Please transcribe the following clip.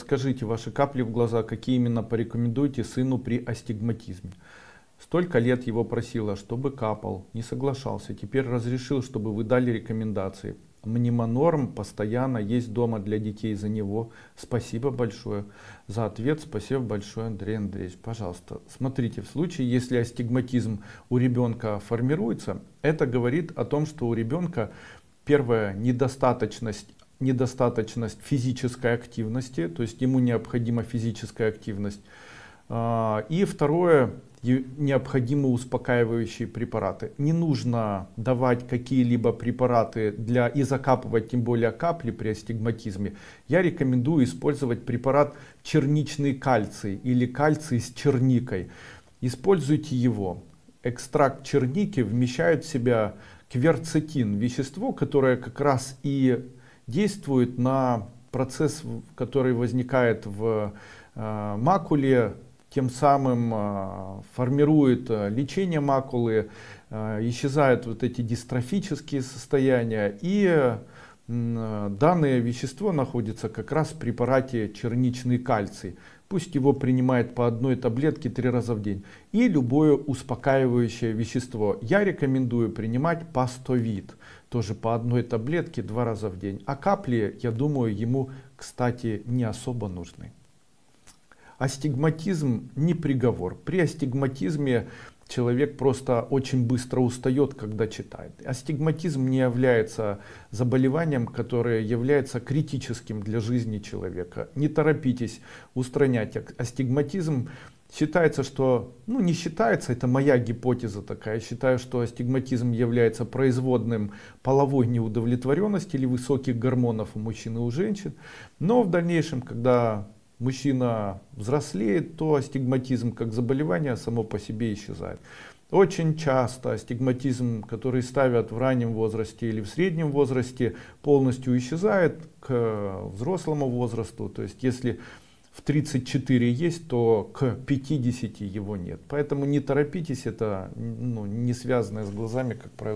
Скажите, ваши капли в глаза, какие именно порекомендуете сыну при астигматизме? Столько лет его просила, чтобы капал, не соглашался, теперь разрешил, чтобы вы дали рекомендации. Мнемонорм постоянно есть дома для детей за него. Спасибо большое за ответ. Спасибо большое, Андрей Андреевич. Пожалуйста, смотрите, в случае, если астигматизм у ребенка формируется, это говорит о том, что у ребенка первая недостаточность недостаточность физической активности, то есть ему необходима физическая активность. А, и второе, необходимы успокаивающие препараты. Не нужно давать какие-либо препараты для и закапывать тем более капли при астигматизме. Я рекомендую использовать препарат черничный кальций или кальций с черникой. Используйте его. Экстракт черники вмещает в себя кверцетин, вещество, которое как раз и действует на процесс, который возникает в э, макуле, тем самым э, формирует э, лечение макулы, исчезают вот эти дистрофические состояния и данное вещество находится как раз в препарате черничный кальций пусть его принимает по одной таблетке три раза в день. И любое успокаивающее вещество. Я рекомендую принимать пастовид, тоже по одной таблетке два раза в день. А капли, я думаю, ему, кстати, не особо нужны. Астигматизм не приговор. При астигматизме человек просто очень быстро устает, когда читает. Астигматизм не является заболеванием, которое является критическим для жизни человека. Не торопитесь устранять астигматизм. Считается, что, ну не считается, это моя гипотеза такая, считаю, что астигматизм является производным половой неудовлетворенности или высоких гормонов у мужчин и у женщин. Но в дальнейшем, когда мужчина взрослеет, то астигматизм как заболевание само по себе исчезает. Очень часто астигматизм, который ставят в раннем возрасте или в среднем возрасте, полностью исчезает к взрослому возрасту. То есть если в 34 есть, то к 50 его нет. Поэтому не торопитесь, это ну, не связанное с глазами, как правило.